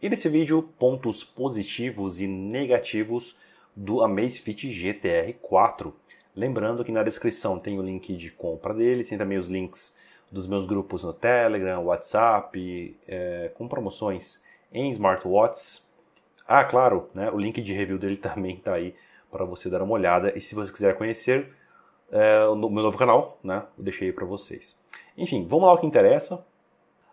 E nesse vídeo, pontos positivos e negativos do Amazfit GTR 4. Lembrando que na descrição tem o link de compra dele, tem também os links dos meus grupos no Telegram, WhatsApp, é, com promoções em smartwatches. Ah, claro, né, o link de review dele também está aí para você dar uma olhada. E se você quiser conhecer é, o meu novo canal, né, eu deixei para vocês. Enfim, vamos lá o que interessa.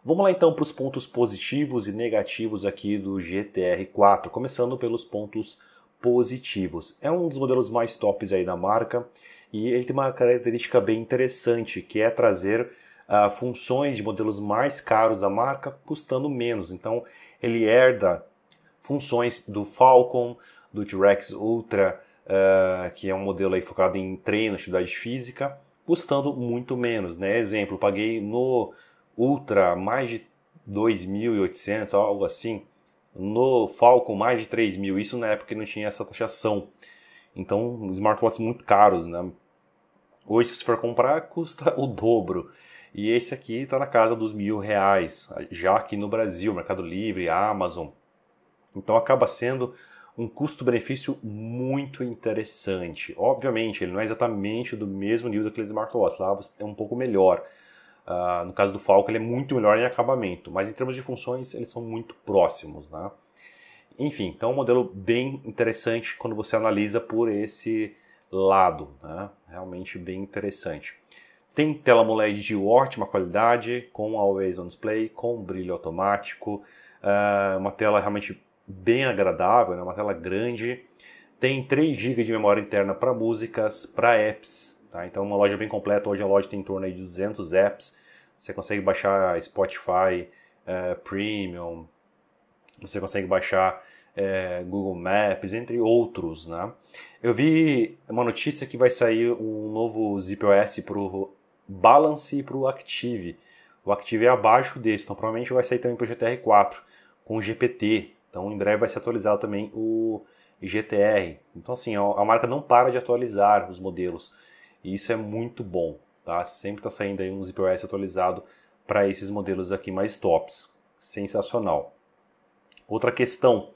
Vamos lá então para os pontos positivos e negativos aqui do GTR 4, começando pelos pontos positivos. É um dos modelos mais tops aí da marca e ele tem uma característica bem interessante, que é trazer uh, funções de modelos mais caros da marca custando menos. Então ele herda funções do Falcon, do T-Rex Ultra, uh, que é um modelo aí focado em treino, atividade física, custando muito menos. Né? Exemplo, paguei no Ultra mais de 2.800, algo assim. No Falcon mais de 3.000, isso na época que não tinha essa taxação. Então, smartwatches muito caros, né? Hoje, se for comprar, custa o dobro. E esse aqui está na casa dos mil reais, já aqui no Brasil, Mercado Livre, Amazon. Então acaba sendo um custo-benefício muito interessante. Obviamente, ele não é exatamente do mesmo nível daqueles smartwatches, lá é um pouco melhor. Uh, no caso do Falco, ele é muito melhor em acabamento, mas em termos de funções, eles são muito próximos. Né? Enfim, então é um modelo bem interessante quando você analisa por esse lado. Né? Realmente bem interessante. Tem tela AMOLED de ótima qualidade, com Always On Display, com brilho automático, uh, uma tela realmente bem agradável, né? uma tela grande. Tem 3 GB de memória interna para músicas, para apps, Tá? Então, uma loja bem completa. Hoje a loja tem em torno de 200 apps. Você consegue baixar Spotify eh, Premium, você consegue baixar eh, Google Maps, entre outros. Né? Eu vi uma notícia que vai sair um novo OS para o Balance e para o Active. O Active é abaixo desse, então provavelmente vai sair também para o GTR4 com o GPT. Então, em breve vai se atualizar também o GTR. Então, assim, é a marca não para de atualizar os modelos. E isso é muito bom, tá? Sempre está saindo aí um ZipOS atualizado para esses modelos aqui mais tops. Sensacional. Outra questão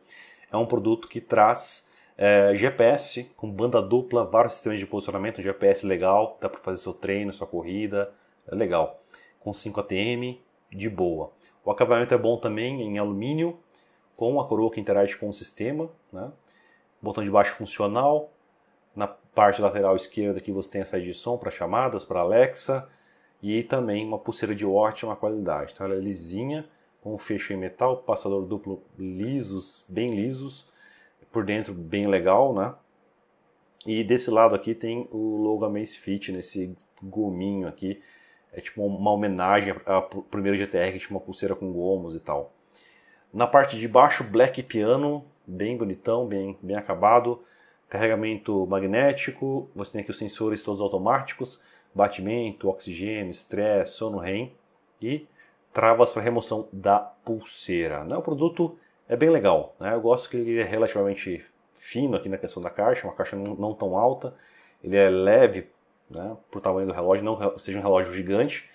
é um produto que traz é, GPS com banda dupla, vários sistemas de posicionamento, um GPS legal, dá para fazer seu treino, sua corrida, é legal. Com 5 ATM, de boa. O acabamento é bom também em alumínio, com a coroa que interage com o sistema, né? botão de baixo funcional, na parte lateral esquerda aqui você tem a saída de som para chamadas, para Alexa e também uma pulseira de ótima qualidade. Então ela é lisinha, com fecho em metal, passador duplo lisos, bem lisos, por dentro bem legal, né? E desse lado aqui tem o logo Amazfit, nesse gominho aqui. É tipo uma homenagem ao primeiro GTR que tinha uma pulseira com gomos e tal. Na parte de baixo, black piano, bem bonitão, bem, bem acabado carregamento magnético, você tem aqui os sensores todos automáticos, batimento, oxigênio, estresse, sono REM e travas para remoção da pulseira. Né? O produto é bem legal, né? eu gosto que ele é relativamente fino aqui na questão da caixa, uma caixa não, tão alta, ele é leve né, para o tamanho do relógio, não seja um relógio gigante,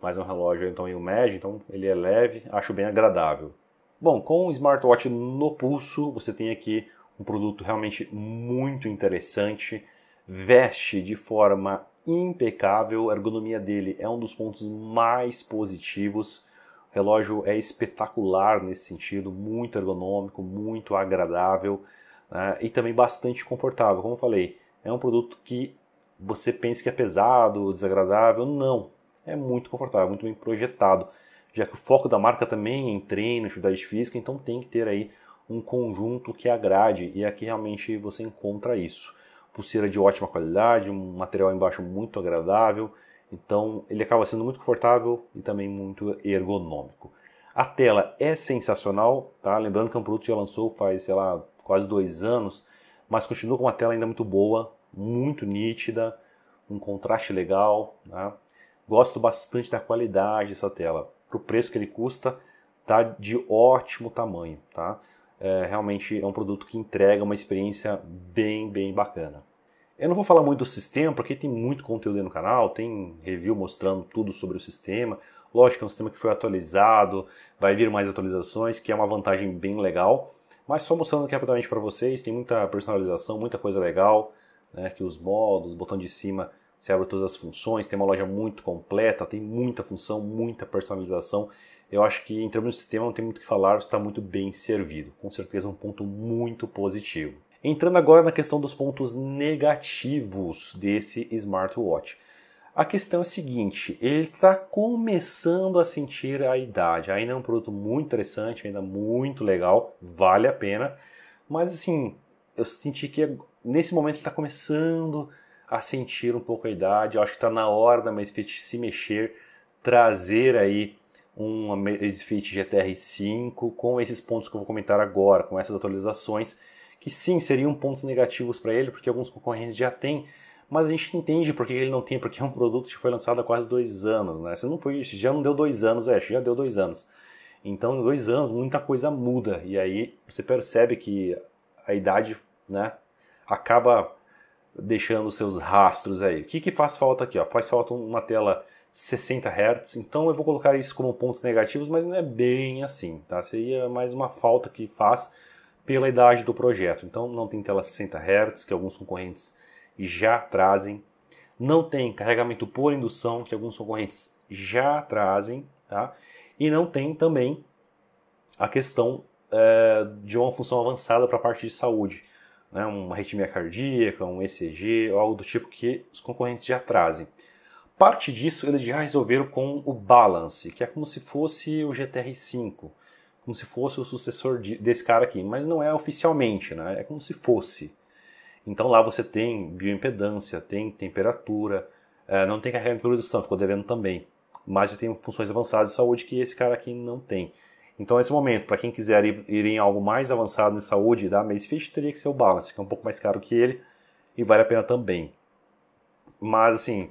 mas é um relógio em tamanho médio, então ele é leve, acho bem agradável. Bom, com o smartwatch no pulso, você tem aqui um produto realmente muito interessante, veste de forma impecável, a ergonomia dele é um dos pontos mais positivos. O relógio é espetacular nesse sentido, muito ergonômico, muito agradável né? e também bastante confortável. Como eu falei, é um produto que você pensa que é pesado, desagradável. Não, é muito confortável, muito bem projetado, já que o foco da marca também é em treino, atividade física, então tem que ter aí um conjunto que agrade e aqui é realmente você encontra isso. Pulseira de ótima qualidade, um material embaixo muito agradável, então ele acaba sendo muito confortável e também muito ergonômico. A tela é sensacional, tá? Lembrando que é um produto que já lançou faz, sei lá, quase dois anos, mas continua com uma tela ainda muito boa, muito nítida, um contraste legal, né? Gosto bastante da qualidade dessa tela. Para o preço que ele custa, tá de ótimo tamanho, tá? é, realmente é um produto que entrega uma experiência bem, bem bacana. Eu não vou falar muito do sistema, porque tem muito conteúdo aí no canal, tem review mostrando tudo sobre o sistema. Lógico que é um sistema que foi atualizado, vai vir mais atualizações, que é uma vantagem bem legal. Mas só mostrando aqui rapidamente para vocês, tem muita personalização, muita coisa legal, né, que os modos, o botão de cima se abre todas as funções, tem uma loja muito completa, tem muita função, muita personalização eu acho que em termos de sistema não tem muito o que falar, está muito bem servido. Com certeza é um ponto muito positivo. Entrando agora na questão dos pontos negativos desse smartwatch. A questão é a seguinte, ele está começando a sentir a idade. Ainda é um produto muito interessante, ainda muito legal, vale a pena. Mas assim, eu senti que nesse momento ele está começando a sentir um pouco a idade. Eu acho que está na hora da Misfit se mexer, trazer aí uma Amazfit GTR 5 com esses pontos que eu vou comentar agora, com essas atualizações, que sim, seriam pontos negativos para ele, porque alguns concorrentes já têm, mas a gente entende por que ele não tem, porque é um produto que foi lançado há quase dois anos, né? Se não foi, já não deu dois anos, é, já deu dois anos. Então, em dois anos, muita coisa muda, e aí você percebe que a idade, né, acaba deixando seus rastros aí. O que, que faz falta aqui? Ó? Faz falta uma tela 60 Hz, então eu vou colocar isso como pontos negativos, mas não é bem assim, tá? Seria mais uma falta que faz pela idade do projeto. Então não tem tela 60 Hz, que alguns concorrentes já trazem, não tem carregamento por indução, que alguns concorrentes já trazem, tá? E não tem também a questão é, de uma função avançada para a parte de saúde, né? uma arritmia cardíaca, um ECG, algo do tipo que os concorrentes já trazem. Parte disso eles já resolveram com o Balance, que é como se fosse o GTR5, como se fosse o sucessor de, desse cara aqui, mas não é oficialmente, né? é como se fosse. Então lá você tem bioimpedância, tem temperatura, é, não tem carregamento de produção, ficou devendo também. Mas já tem funções avançadas de saúde que esse cara aqui não tem. Então, nesse momento, para quem quiser ir, ir, em algo mais avançado em saúde da Macefit, teria que ser o Balance, que é um pouco mais caro que ele e vale a pena também. Mas, assim,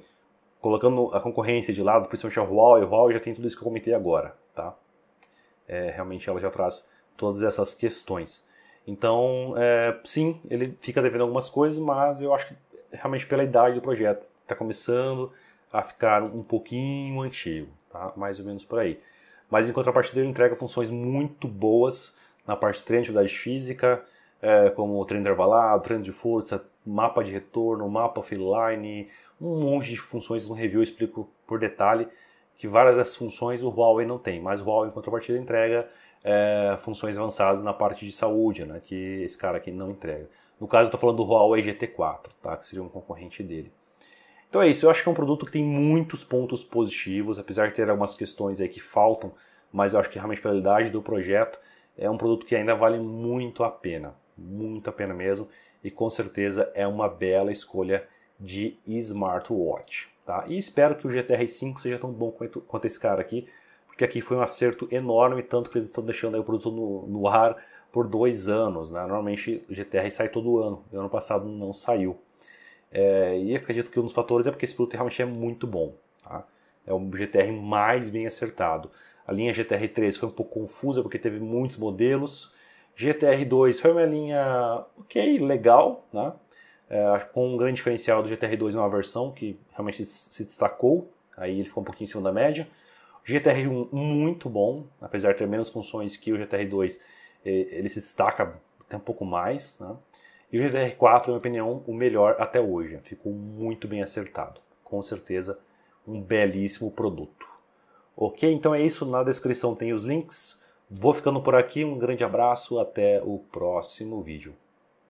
colocando a concorrência de lado, principalmente a Huawei, a Huawei já tem tudo isso que eu comentei agora, tá? É, realmente ela já traz todas essas questões. Então, é, sim, ele fica devendo algumas coisas, mas eu acho que realmente pela idade do projeto está começando a ficar um pouquinho antigo, tá? mais ou menos por aí. Mas em contrapartida, ele entrega funções muito boas na parte de treino, atividade física, é, como o treino de arbalado, treino de força, mapa de retorno, mapa offline, um monte de funções no review eu explico por detalhe que várias dessas funções o Huawei não tem, mas o Huawei em contrapartida entrega é, funções avançadas na parte de saúde, né, que esse cara aqui não entrega. No caso, eu estou falando do Huawei GT4, tá, que seria um concorrente dele. Então é isso, eu acho que é um produto que tem muitos pontos positivos, apesar de ter algumas questões aí que faltam, mas eu acho que realmente pela idade do projeto é um produto que ainda vale muito a pena muito a pena mesmo e com certeza é uma bela escolha de smartwatch. Tá? E espero que o GTR 5 seja tão bom quanto, quanto esse cara aqui, porque aqui foi um acerto enorme, tanto que eles estão deixando o produto no, no, ar por dois anos. Né? Normalmente o GTR sai todo ano, e ano passado não saiu. É, e acredito que um dos fatores é porque esse produto realmente é muito bom. Tá? É o GTR mais bem acertado. A linha GTR 3 foi um pouco confusa porque teve muitos modelos, GTR 2 foi uma linha ok, legal, né? É, com um grande diferencial do GTR 2 na versão que realmente se destacou, aí ele ficou um pouquinho em cima da média. GTR 1 muito bom, apesar de ter menos funções que o GTR 2, ele se destaca até um pouco mais, né? E o GTR 4, na minha opinião, o melhor até hoje, ficou muito bem acertado, com certeza um belíssimo produto. Ok? Então é isso. Na descrição tem os links. Vou ficando por aqui, um grande abraço, até o próximo vídeo.